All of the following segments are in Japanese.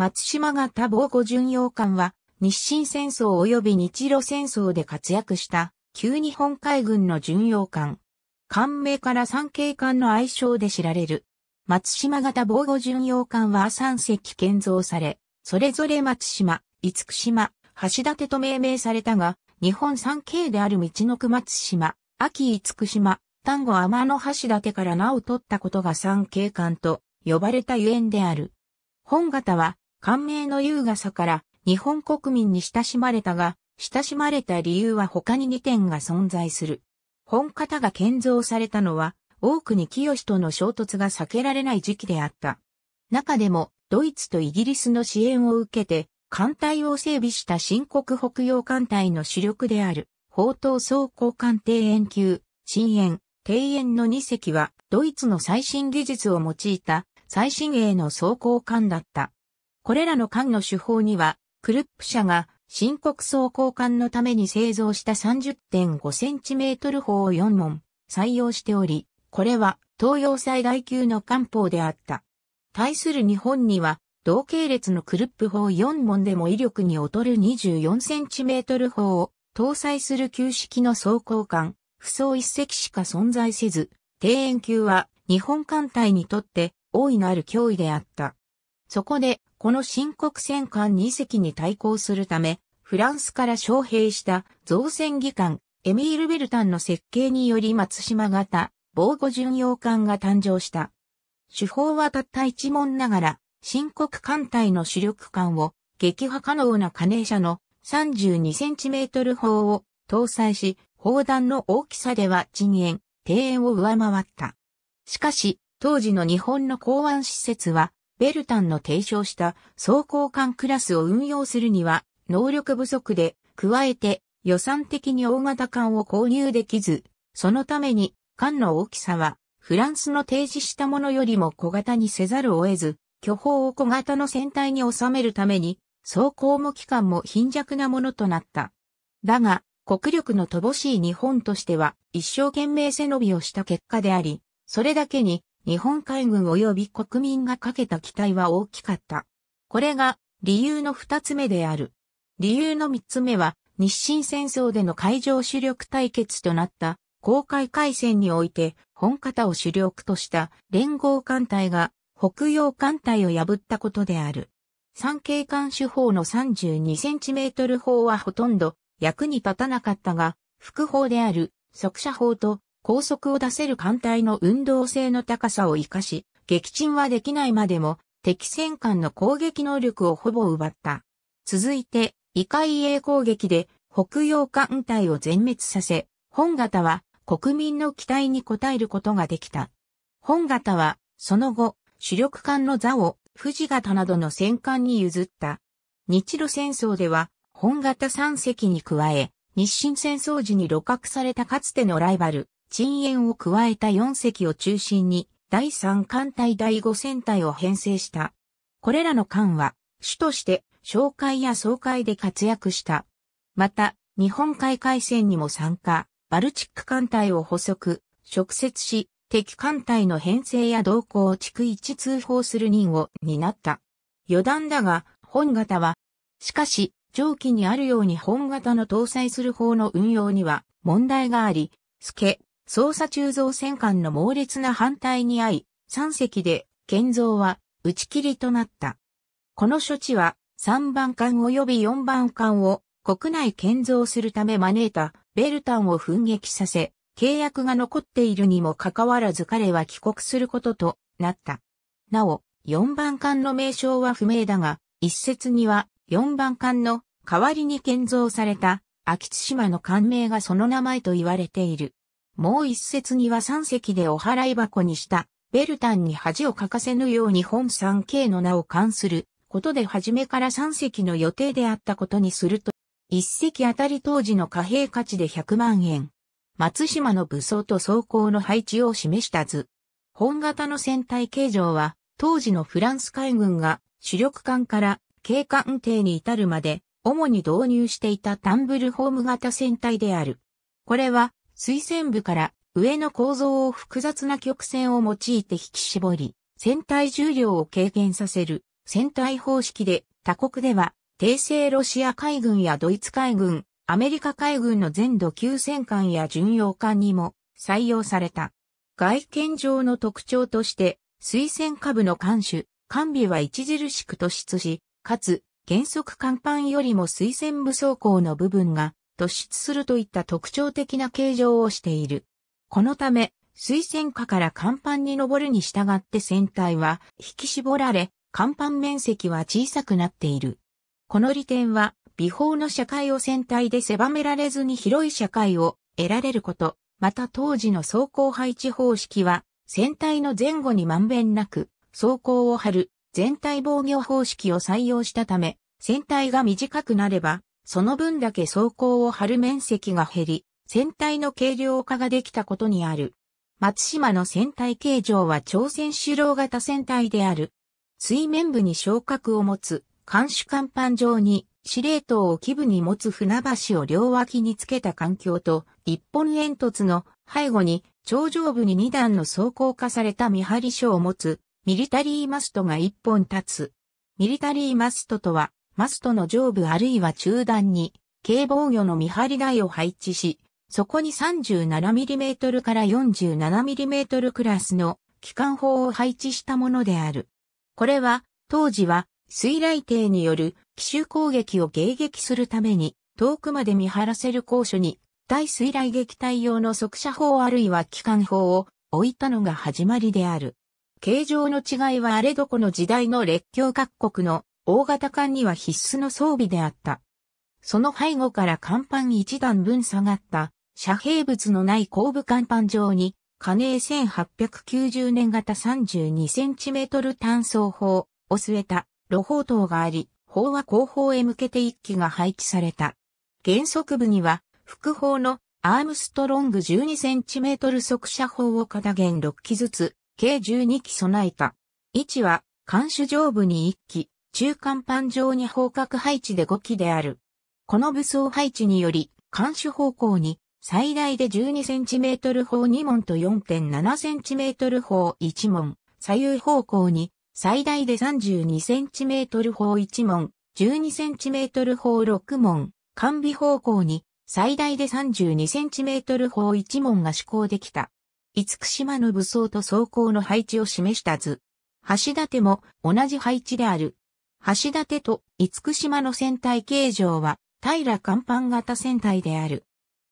松島が多防護巡洋艦は、日清戦争及び日露戦争で活躍した旧日本海軍の巡洋艦。艦名から三景艦の愛称で知られる。松島型防護巡洋艦は三隻建造され、それぞれ松島、厳島、橋立と命名されたが、日本三景である道の区松島、秋厳島、丹後天の橋立から名を取ったことが三景艦と呼ばれたゆえんである。本型は官名の優雅さから日本国民に親しまれたが、親しまれた理由は他に2点が存在する。本方が建造されたのは、多くに清との衝突が避けられない時期であった。中でも、ドイツとイギリスの支援を受けて、艦隊を整備した新国北洋艦隊の主力である、砲塔装甲艦庭園級、新園、庭園の2隻は、ドイツの最新技術を用いた、最新鋭の装甲艦だった。これらの艦の手法には、クルップ社が深刻装甲艦のために製造した 30.5cm 砲を4門採用しており、これは東洋最大級の艦砲であった。対する日本には、同系列のクルップ砲4門でも威力に劣る 24cm 砲を搭載する旧式の装甲艦、不装一隻しか存在せず、庭園級は日本艦隊にとって大いなる脅威であった。そこでこの深刻戦艦2隻に対抗するため、フランスから招聘した造船技官、エミール・ベルタンの設計により松島型、防護巡洋艦が誕生した。手法はたった一問ながら、深刻艦隊の主力艦を撃破可能な加齢車の3 2トル砲を搭載し、砲弾の大きさでは陣炎、庭園を上回った。しかし、当時の日本の港湾施設はベルタンの提唱した走行艦クラスを運用するには能力不足で、加えて予算的に大型艦を購入できず、そのために艦の大きさはフランスの提示したものよりも小型にせざるを得ず、巨峰を小型の船体に収めるために、走行も機関も貧弱なものとなった。だが、国力の乏しい日本としては一生懸命背伸びをした結果であり、それだけに日本海軍及び国民がかけた期待は大きかった。これが理由の二つ目である。理由の三つ目は日清戦争での海上主力対決となった公海海戦において本方を主力とした連合艦隊が北洋艦隊を破ったことである。三景艦手法の3 2トル砲はほとんど役に立たなかったが、副砲である速射砲と高速を出せる艦隊の運動性の高さを活かし、撃沈はできないまでも、敵戦艦の攻撃能力をほぼ奪った。続いて、異界英攻撃で北洋艦隊を全滅させ、本型は国民の期待に応えることができた。本型は、その後、主力艦の座を富士型などの戦艦に譲った。日露戦争では、本型3隻に加え、日清戦争時に露獲されたかつてのライバル、鎮煙を加えた4隻を中心に、第3艦隊第5戦隊を編成した。これらの艦は、主として、哨戒や総会で活躍した。また、日本海海戦にも参加、バルチック艦隊を捕捉、直接し、敵艦隊の編成や動向を逐一通報する任を担った。余談だが、本型は、しかし、上記にあるように本型の搭載する方の運用には問題があり、スケ、捜査鋳造戦艦の猛烈な反対に遭い、3隻で、建造は打ち切りとなった。この処置は、3番艦及び4番艦を国内建造するため招いたベルタンを奮撃させ、契約が残っているにもかかわらず彼は帰国することとなった。なお、4番艦の名称は不明だが、一説には4番艦の代わりに建造された秋津島の艦名がその名前と言われている。もう一説には三隻でお払い箱にした、ベルタンに恥をかかせぬように本三景の名を冠することで初めから三隻の予定であったことにすると、一隻あたり当時の貨幣価値で100万円。松島の武装と装甲の配置を示した図。本型の船体形状は、当時のフランス海軍が主力艦から過。運艇に至るまで、主に導入していたタンブルホーム型船体である。これは、水線部から上の構造を複雑な曲線を用いて引き絞り、船体重量を軽減させる船体方式で他国では、帝政ロシア海軍やドイツ海軍、アメリカ海軍の全土級戦艦や巡洋艦にも採用された。外見上の特徴として、水線下部の艦首、艦尾は著しく突出し、かつ、原則甲板よりも水線部装甲の部分が突出するといった特徴的な形状をしている。このため、水線下から甲板に登るに従って船体は引き絞られ、甲板面積は小さくなっている。この利点は、微法の社会を船体で狭められずに広い社会を得られること、また当時の走行配置方式は、船体の前後にまんべんなく、走行を張る全体防御方式を採用したため、船体が短くなれば、その分だけ装甲を張る面積が減り、船体の軽量化ができたことにある。松島の船体形状は朝鮮主郎型船体である。水面部に昇格を持つ、艦首甲板上に司令塔を基部に持つ船橋を両脇につけた環境と、一本煙突の背後に頂上部に2段の装甲化された見張り所を持つ、ミリタリーマストが1本立つ。ミリタリーマストとは、マストの上部あるいは中段に、軽防御の見張り台を配置し、そこに 37mm から 47mm クラスの機関砲を配置したものである。これは、当時は、水雷艇による奇襲攻撃を迎撃するために、遠くまで見張らせる高所に、対水雷撃隊用の速射砲あるいは機関砲を置いたのが始まりである。形状の違いはあれどこの時代の列強各国の大型艦には必須の装備であった。その背後から甲板一段分下がった遮蔽物のない後部甲板上に、加盟1890年型 32cm 単装砲を据えた露砲塔があり、砲は後方へ向けて一機が配置された。原則部には、副砲のアームストロング 12cm 速射砲を片弦6機ずつ、計12機備えた。位置は、艦首上部に1機、中間板上に方角配置で5機である。この武装配置により、監視方向に最大で 12cm 砲2門と 4.7cm 砲1門、左右方向に最大で 32cm 砲1門、12cm 砲6門、完備方向に最大で 32cm 砲1門が施行できた。五福島の武装と装甲の配置を示した図。橋立も同じ配置である。橋立と福島の船体形状は平甲板型船体である。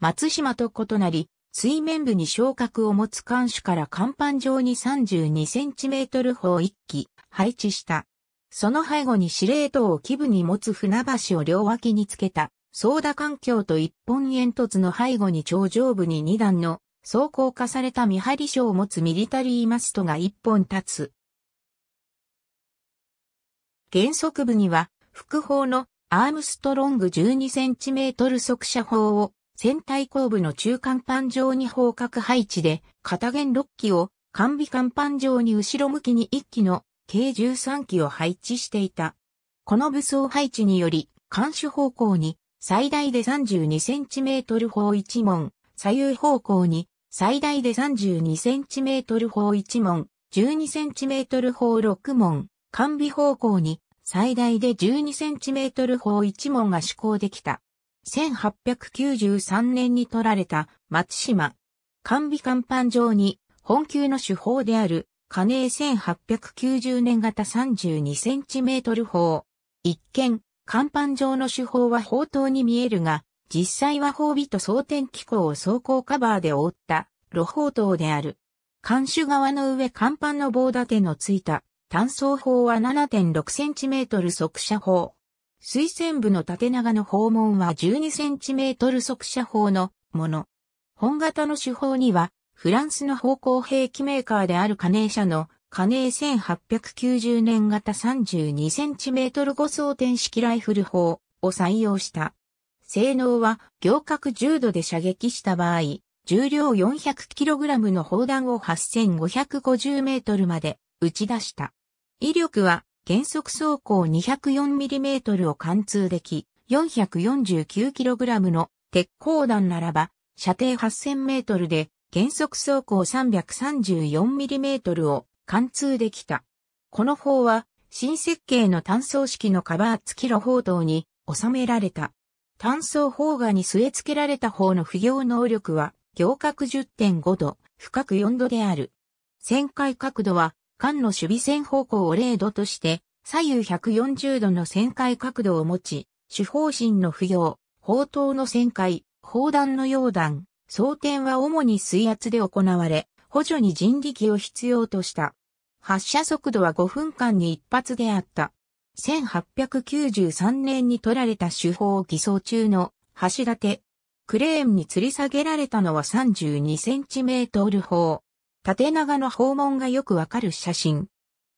松島と異なり、水面部に昇格を持つ艦首から甲板上に3 2トル砲一機配置した。その背後に司令塔を基部に持つ船橋を両脇につけた、操舵環境と一本煙突の背後に頂上部に二段の装甲化された見張り所を持つミリタリーマストが一本立つ。原則部には、副砲のアームストロング 12cm 速射砲を船体後部の中間板上に砲角配置で、片弦6機を完備甲板上に後ろ向きに1機の計13機を配置していた。この武装配置により、監視方向に最大で 32cm 砲1門、左右方向に最大で 32cm 砲1門、12cm 砲6門、完備方向に最大で 12cm 砲1門が施行できた。1893年に取られた松島。完備甲板上に本級の手法である加寧1890年型 32cm 砲。一見、甲板上の手法は砲塔に見えるが、実際は砲尾と装填機構を走行カバーで覆った、露砲塔である。艦首側の上甲板の棒立てのついた単走砲は 7.6cm 速射砲。水線部の縦長の砲門は 12cm 速射砲のもの。本型の手法には、フランスの方向兵器メーカーであるカネー社のカネー1890年型 32cm 5装点式ライフル砲を採用した。性能は行角10度で射撃した場合、重量 400kg の砲弾を 8550m まで打ち出した。威力は減速走行 204mm を貫通でき、449kg の鉄鋼弾ならば、射程 8000m で減速走行 334mm を貫通できた。この砲は新設計の単装式のカバー付きの砲塔に収められた。単装砲画に据え付けられた砲の不行能力は、行角10.5度、深く4度である。旋回角度は艦の守備線方向を0度として、左右140度の旋回角度を持ち、主方針の不要、砲塔の旋回、砲弾の溶弾、装填は主に水圧で行われ、補助に人力を必要とした。発射速度は5分間に一発であった。1893年に取られた手法偽装中の橋立。クレーンに吊り下げられたのは32センチメートル砲。縦長の訪問がよくわかる写真。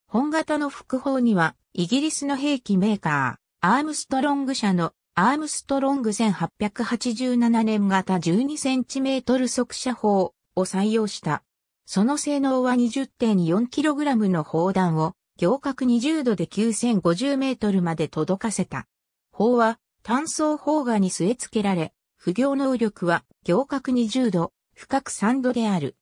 本型の副砲には、イギリスの兵器メーカー、アームストロング社のアームストロング1887年型 12cm 速射砲を採用した。その性能は 20.4kg の砲弾を行角20度で 9050m まで届かせた。砲は単層砲画に据え付けられ、不行能力は行角20度、深く3度である。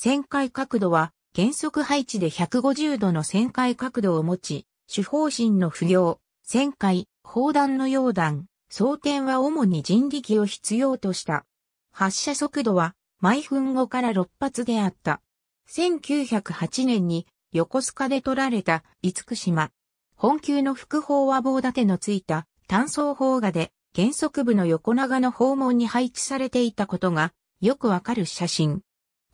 旋回角度は、原則配置で150度の旋回角度を持ち、主方針の不良、旋回、砲弾の溶弾、装填は主に人力を必要とした。発射速度は毎分後から6発であった。1908年に横須賀で取られた五福島。本級の副砲は棒立てのついた単装砲画で原則部の横長の訪問に配置されていたことがよくわかる写真。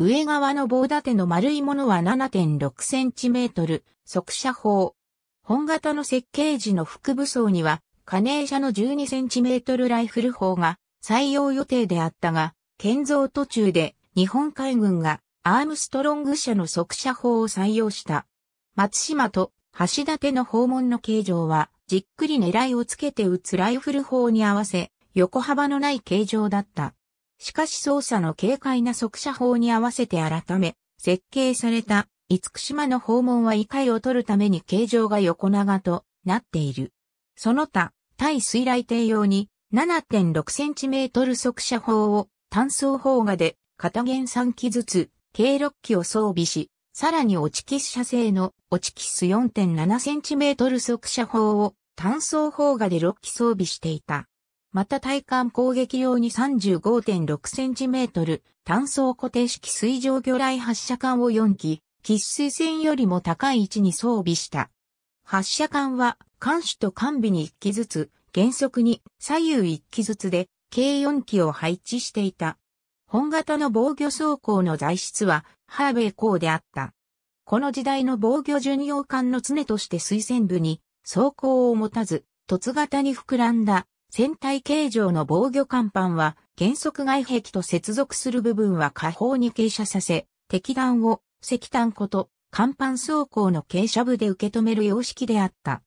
上側の棒立ての丸いものは 7.6cm、速射砲。本型の設計時の副武装には、加盟車の 12cm ライフル砲が採用予定であったが、建造途中で日本海軍がアームストロング社の速射砲を採用した。松島と橋立ての訪問の形状は、じっくり狙いをつけて撃つライフル砲に合わせ、横幅のない形状だった。しかし操作の軽快な速射法に合わせて改め、設計された、厳島の訪問は異界を取るために形状が横長となっている。その他、対水雷艇用に 7.6cm 速射砲を単装砲画で片弦3機ずつ計6機を装備し、さらに落ちキス射精の落ちキス 4.7cm 速射砲を単装砲画で6機装備していた。また対艦攻撃用に 35.6cm 単装固定式水上魚雷発射管を4機、喫水船よりも高い位置に装備した。発射管は、艦首と艦尾に1機ずつ、原則に左右1機ずつで、計4機を配置していた。本型の防御装甲の材質は、ハーベイ港であった。この時代の防御巡洋艦の常として推薦部に、装甲を持たず、凸型に膨らんだ船体形状の防御甲板は、原則外壁と接続する部分は下方に傾斜させ、敵弾を石炭こと、甲板走行の傾斜部で受け止める様式であった。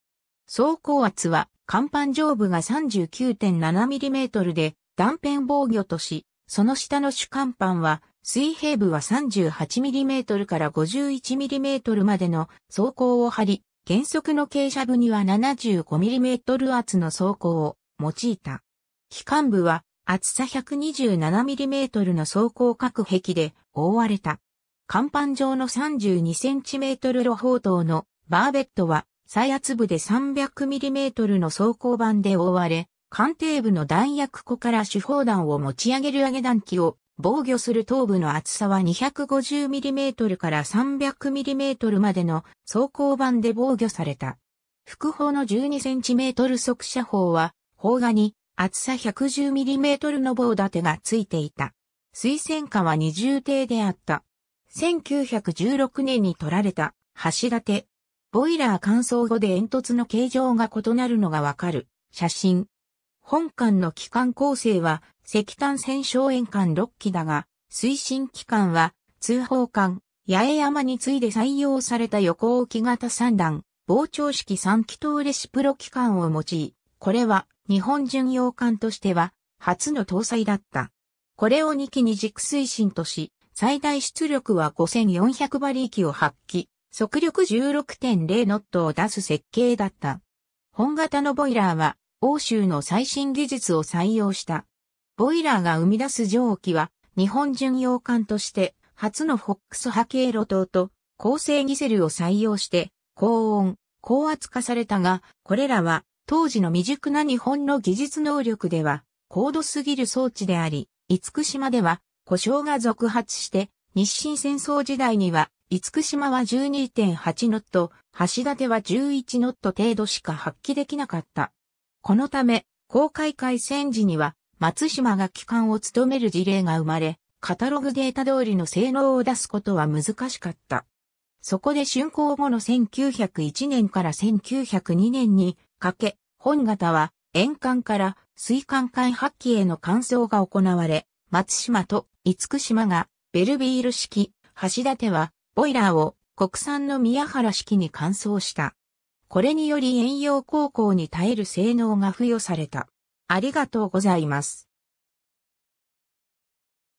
走行圧は、甲板上部が 39.7mm で、断片防御とし、その下の主甲板は、水平部は 38mm から 51mm までの走行を張り、原則の傾斜部には 75mm 圧の走行を用いた。機関部は厚さ 127mm の装甲隔壁で覆われた。甲板上の 32cm 露砲塔のバーベットは最圧部で 300mm の装甲板で覆われ、艦艇部の弾薬庫から手砲弾を持ち上げる上げ弾機を防御する頭部の厚さは 250mm から 300mm までの装甲板で防御された。副砲の 12cm 速射砲は砲画に厚さ 110mm の棒立てがついていた。水仙花は二重艇であった。1916年に取られた橋立て。ボイラー乾燥後で煙突の形状が異なるのがわかる写真。本館の機関構成は石炭戦勝円管6機だが、推進機関は通報艦、八重山に次いで採用された横置き型3段、膨張式3気筒レシプロ機関を用い、これは日本巡洋艦としては初の搭載だった。これを2機に軸推進とし、最大出力は5400馬力を発揮、速力16.0ノットを出す設計だった。本型のボイラーは欧州の最新技術を採用した。ボイラーが生み出す蒸気は日本巡洋艦として初のフォックス波形路灯と高性ギセルを採用して高温、高圧化されたが、これらは当時の未熟な日本の技術能力では、高度すぎる装置であり、福島では故障が続発して、日清戦争時代には、福島は12.8ノット、橋立は11ノット程度しか発揮できなかった。このため、公開会戦時には、松島が機関を務める事例が生まれ、カタログデータ通りの性能を出すことは難しかった。そこで竣工後の1901年から1902年に、かけ、本型は、円管から水管管発揮への換装が行われ、松島と五福島がベルビール式、橋立はボイラーを国産の宮原式に換装した。これにより遠洋航行に耐える性能が付与された。ありがとうございます。